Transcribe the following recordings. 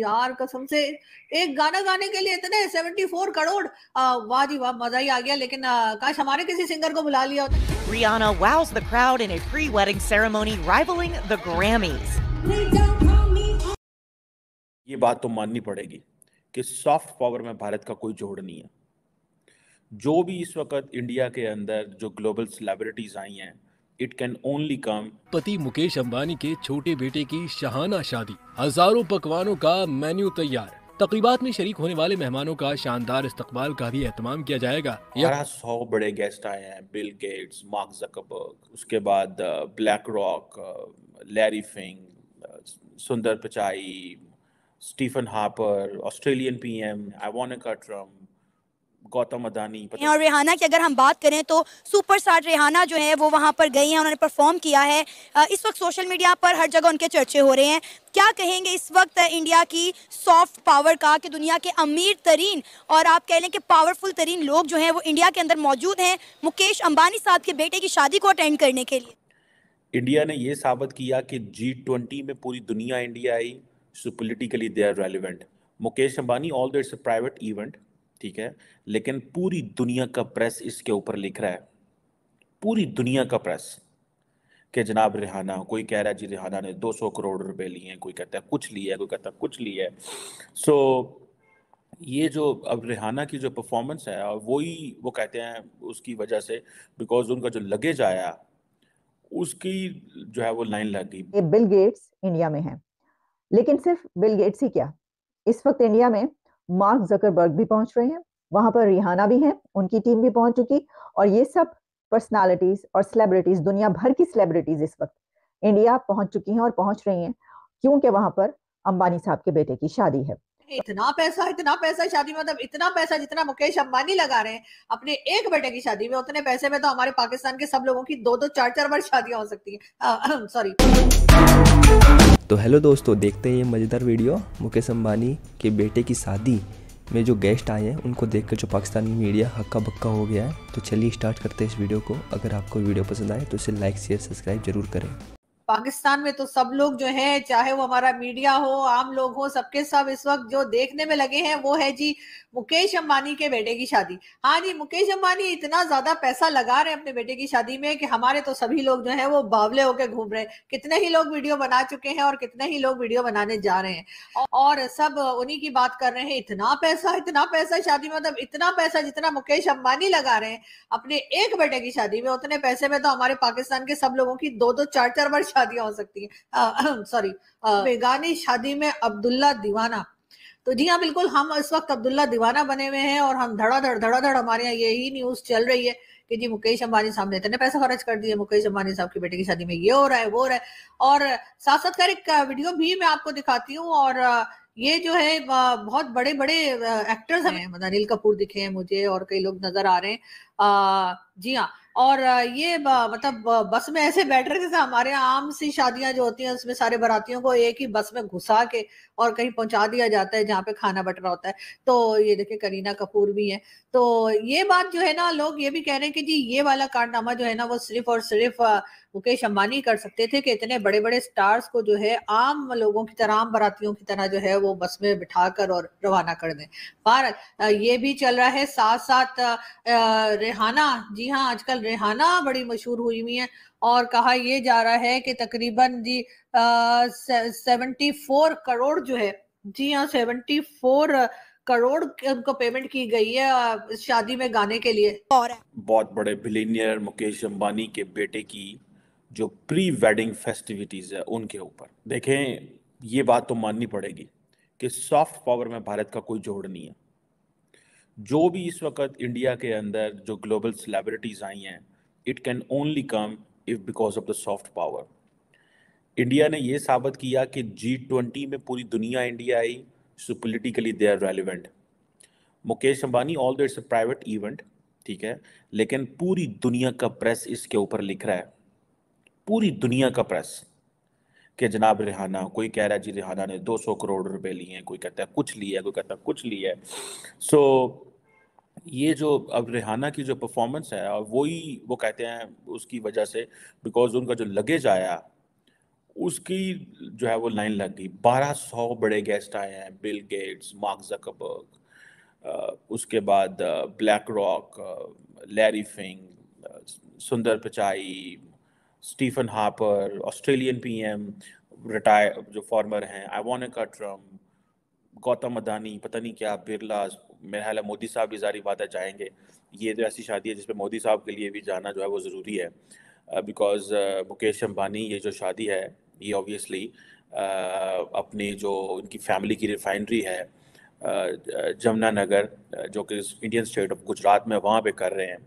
यार कसम से एक गाना गाने के लिए इतने सेवेंटी फोर करोड़ वाह जी वाह मजा ही आ गया लेकिन काश हमारे किसी सिंगर को बुला लिया होता Rihanna wows the crowd in a pre-wedding ceremony rivaling the Grammys. ये बात तो माननी पड़ेगी कि सॉफ्ट पावर में भारत का कोई जोड़ नहीं है जो भी इस वक्त इंडिया के अंदर जो ग्लोबल सेलिब्रिटीज आई हैं इट कैन ओनली कम पति मुकेश अंबानी के छोटे बेटे की शहाना शादी हजारों पकवानों का मेन्यू तैयार तकरीबात में शरीक होने वाले मेहमानों का शानदार इस्तकबाल का भी एहतमाम किया जाएगा यहाँ सौ बड़े गेस्ट आए हैं बिल गेट्स मार्क जकबर्ग उसके बाद black rock Larry Fink Sundar Pichai Stephen Harper Australian PM M Trump Gautam Adani और रेहाना की अगर हम बात करें तो सुपर स्टार रेहाना जो है वो वहाँ पर गई हैं उन्होंने परफॉर्म किया है इस वक्त सोशल मीडिया पर हर जगह उनके चर्चे हो रहे हैं क्या कहेंगे इस वक्त इंडिया की सॉफ्ट पावर का कि दुनिया के अमीर तरीन और आप कह लें कि पावरफुल तरीन लोग जो हैं वो इंडिया के अंदर मौजूद हैं मुकेश अंबानी साहब के बेटे की शादी को अटेंड करने के लिए इंडिया ने ये साबित किया कि जी ट्वेंटी में पूरी दुनिया इंडिया आई so politically they are relevant Mukesh Ambani although it's private event ठीक है लेकिन पूरी दुनिया का प्रेस इसके ऊपर लिख रहा है पूरी दुनिया का प्रेस कि जनाब रिहाना कोई कह रहा है जी रिहाना ने 200 करोड़ रुपए लिए हैं कोई कहता है कुछ लिया है कोई कहता है कुछ लिया है सो so, ये जो अब रिहाना की जो परफॉर्मेंस है और वही वो कहते हैं उसकी वजह से बिकॉज उनका जो लगेज आया उसकी जो है वो लाइन लग गई बिल गेट्स इंडिया में है लेकिन सिर्फ बिल गेट्स ही क्या इस वक्त इंडिया में मार्क जकरबर्ग भी पहुंच रहे हैं वहां पर रिहाना भी हैं उनकी टीम भी पहुंच चुकी और ये सब पर्सनालिटीज और सेलिब्रिटीज दुनिया भर की सेलिब्रिटीज इस वक्त इंडिया पहुंच चुकी हैं और पहुंच रही हैं क्योंकि वहां पर अंबानी साहब के बेटे की शादी है इतना पैसा इतना पैसा शादी में मतलब इतना पैसा जितना मुकेश अंबानी लगा रहे हैं अपने एक बेटे की शादी में उतने पैसे में तो हमारे पाकिस्तान के सब लोगों की दो दो चार चार बार शादियां हो सकती है सॉरी तो हेलो दोस्तों देखते हैं ये मज़ेदार वीडियो मुकेश अम्बानी के बेटे की शादी में जो गेस्ट आए हैं उनको देख कर जो पाकिस्तानी मीडिया हक्का बक्का हो गया है तो चलिए स्टार्ट करते हैं इस वीडियो को अगर आपको वीडियो पसंद आए तो इसे लाइक शेयर सब्सक्राइब जरूर करें पाकिस्तान में तो सब लोग जो है चाहे वो हमारा मीडिया हो आम लोग हो सबके सब इस वक्त जो देखने में लगे हैं वो है जी मुकेश अंबानी के बेटे की शादी हाँ जी मुकेश अंबानी इतना ज्यादा पैसा लगा रहे हैं अपने बेटे की शादी में कि हमारे तो सभी लोग जो है वो बावले होके घूम रहे हैं कितने ही लोग वीडियो बना चुके हैं और कितने ही लोग वीडियो बनाने जा रहे हैं और सब उन्हीं की बात कर रहे हैं इतना पैसा इतना पैसा शादी में मतलब इतना पैसा जितना मुकेश अंबानी लगा रहे हैं अपने एक बेटे की शादी में उतने पैसे में तो हमारे पाकिस्तान के सब लोगों की दो दो चार चार बार शादियां हो सकती हैं सॉरी बेगानी शादी में अब्दुल्ला दीवाना तो जी हाँ बिल्कुल हम इस वक्त अब्दुल्ला दीवाना बने हुए हैं और हम धड़ाधड़ धड़ाधड़ हमारे यहाँ यही न्यूज चल रही है कि जी मुकेश अंबानी साहब ने इतने पैसा खर्च कर दिए मुकेश अंबानी साहब की बेटे की शादी में ये हो रहा है वो हो रहा है और साथ साथ खैर एक वीडियो भी मैं आपको दिखाती हूँ और ये जो है बहुत बड़े बड़े एक्टर्स हैं हम्म। मतलब अनिल कपूर दिखे हैं मुझे और कई लोग नजर आ रहे हैं जी हाँ और ये मतलब बस में ऐसे बैठ रहे थे हमारे आम सी शादियां जो होती हैं उसमें सारे बरातियों को एक ही बस में घुसा के और कहीं पहुंचा दिया जाता है जहाँ पे खाना बट रहा होता है तो ये देखिए करीना कपूर भी है तो ये बात जो है ना लोग ये भी कह रहे हैं कि जी ये वाला कारनामा जो है ना वो सिर्फ और सिर्फ मुकेश अंबानी कर सकते थे कि इतने बड़े बड़े स्टार्स को जो है आम लोगों की तरह आम बरातियों की तरह जो है वो बस में बिठाकर और रवाना कर दें पर ये भी चल रहा है साथ साथ रेहाना जी हाँ आजकल रेहाना बड़ी मशहूर हुई हुई है और कहा यह जा रहा है कि तकरीबन जी सेवेंटी फोर करोड़ जो है जी हाँ सेवेंटी फोर करोड़ उनको पेमेंट की गई है शादी में गाने के लिए और बहुत बड़े बिलीनियर मुकेश अंबानी के बेटे की जो प्री वेडिंग फेस्टिविटीज़ है उनके ऊपर देखें ये बात तो माननी पड़ेगी कि सॉफ्ट पावर में भारत का कोई जोड़ नहीं है जो भी इस वक्त इंडिया के अंदर जो ग्लोबल सेलिब्रिटीज़ आई हैं it can only come if because of the soft power India ने यह साबित किया कि जी ट्वेंटी में पूरी दुनिया इंडिया आई so politically they are relevant Mukesh Ambani all the it's a private event ठीक है लेकिन पूरी दुनिया का प्रेस इसके ऊपर लिख रहा है पूरी दुनिया का प्रेस कि जनाब रिहाना कोई कह रहा है जी रिहाना ने 200 करोड़ रुपए लिए हैं कोई कहता है कुछ लिया है कोई कहता है कुछ लिया है सो so, ये जो अब रिहाना की जो परफॉर्मेंस है और वही वो कहते हैं उसकी वजह से बिकॉज उनका जो लगेज आया उसकी जो है वो लाइन लग गई बारह सौ बड़े गेस्ट आए हैं बिल गेट्स मार्क जकबर्ग उसके बाद black rock Larry Fink Sundar Pichai Stephen Harper Australian PM retire जो फॉर्मर हैं आवानका ट्रम्प गौतम अदानी पता नहीं क्या बिरला मेरा ख्याल मोदी साहब भी जारी बातें जाएंगे ये तो ऐसी शादी है जिसमें मोदी साहब के लिए भी जाना जो है वो ज़रूरी है बिकॉज मुकेश अम्बानी ये जो शादी है ये ऑब्वियसली uh, अपनी जो उनकी फैमिली की रिफाइनरी है uh, जमुना नगर जो कि इंडियन स्टेट ऑफ गुजरात में वहाँ पे कर रहे हैं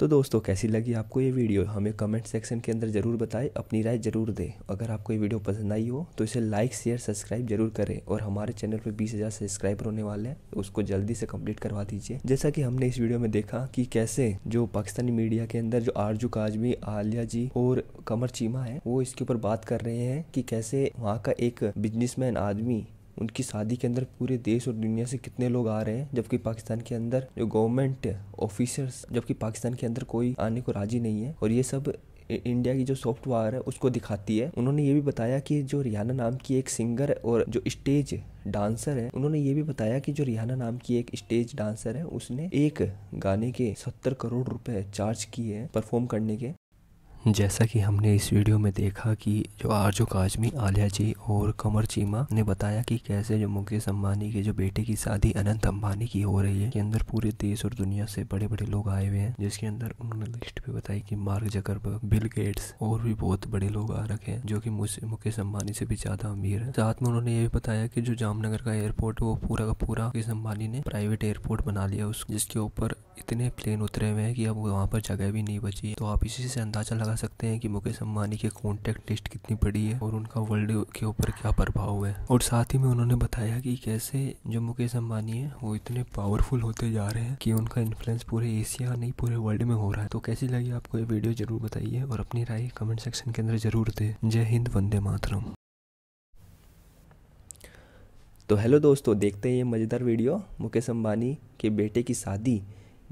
तो दोस्तों कैसी लगी आपको ये वीडियो हमें कमेंट सेक्शन के अंदर ज़रूर बताएं अपनी राय ज़रूर दें अगर आपको ये वीडियो पसंद आई हो तो इसे लाइक शेयर सब्सक्राइब जरूर करें और हमारे चैनल पर बीस हज़ार सब्सक्राइबर होने वाले हैं तो उसको जल्दी से कंप्लीट करवा दीजिए जैसा कि हमने इस वीडियो में देखा कि कैसे जो पाकिस्तानी मीडिया के अंदर जो आरजू काजमी आलिया जी और कमर चीमा है वो इसके ऊपर बात कर रहे हैं कि कैसे वहाँ का एक बिजनेसमैन आदमी उनकी शादी के अंदर पूरे देश और दुनिया से कितने लोग आ रहे हैं जबकि पाकिस्तान के अंदर जो गवर्नमेंट ऑफिसर्स जबकि पाकिस्तान के अंदर कोई आने को राजी नहीं है और ये सब इंडिया की जो सॉफ्टवेयर है उसको दिखाती है उन्होंने ये भी बताया कि जो रियाना नाम की एक सिंगर और जो स्टेज डांसर है उन्होंने ये भी बताया कि जो रिहाना नाम की एक स्टेज डांसर है उसने एक गाने के सत्तर करोड़ रुपए चार्ज किए हैं परफॉर्म करने के जैसा कि हमने इस वीडियो में देखा कि जो आरजो काजमी आलिया जी और कमर चीमा ने बताया कि कैसे जो मुकेश अम्बानी के जो बेटे की शादी अनंत अम्बानी की हो रही है के अंदर पूरे देश और दुनिया से बड़े बड़े लोग आए हुए हैं जिसके अंदर उन्होंने लिस्ट भी बताई कि मार्क जकरबर्ग बिल गेट्स और भी बहुत बड़े लोग आ रखे हैं जो की मुकेश अम्बानी से भी ज्यादा अमीर है साथ में उन्होंने ये भी बताया की जो जामनगर का एयरपोर्ट वो पूरा का पूरा मुकेश अम्बानी ने प्राइवेट एयरपोर्ट बना लिया उस जिसके ऊपर इतने प्लेन उतरे हुए हैं कि अब वहाँ पर जगह भी नहीं बची तो आप इसी से अंदाजा लगा लगा सकते हैं कि मुकेश अम्बानी के कॉन्टैक्ट लिस्ट कितनी बड़ी है और उनका वर्ल्ड के ऊपर क्या प्रभाव है और साथ ही में उन्होंने बताया कि कैसे जो मुकेश अम्बानी है वो इतने पावरफुल होते जा रहे हैं कि उनका इन्फ्लुएंस पूरे एशिया नहीं पूरे वर्ल्ड में हो रहा है तो कैसी लगी आपको ये वीडियो जरूर बताइए और अपनी राय कमेंट सेक्शन के अंदर जरूर दे जय हिंद वंदे मातरम तो हेलो दोस्तों देखते हैं ये मज़ेदार वीडियो मुकेश अम्बानी के बेटे की शादी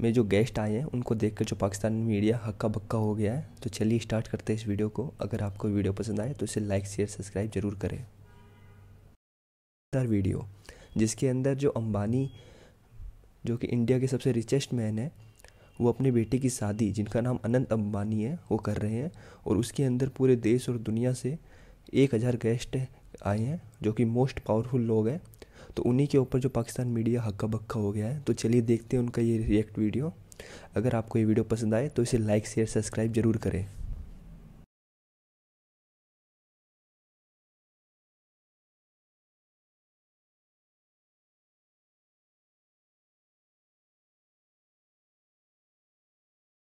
में जो गेस्ट आए हैं उनको देख कर जो पाकिस्तान मीडिया हक्का बक्का हो गया है तो चलिए स्टार्ट करते हैं इस वीडियो को अगर आपको वीडियो पसंद आए तो इसे लाइक शेयर सब्सक्राइब जरूर करें वीडियो जिसके अंदर जो अंबानी जो कि इंडिया के सबसे रिचेस्ट मैन है वो अपने बेटे की शादी जिनका नाम अनंत अंबानी है वो कर रहे हैं और उसके अंदर पूरे देश और दुनिया से एक हज़ार गेस्ट आए हैं जो कि मोस्ट पावरफुल लोग हैं तो उन्हीं के ऊपर जो पाकिस्तान मीडिया हक्का बक्का हो गया है तो चलिए देखते हैं उनका ये रिएक्ट वीडियो अगर आपको ये वीडियो पसंद आए तो इसे लाइक शेयर सब्सक्राइब जरूर करें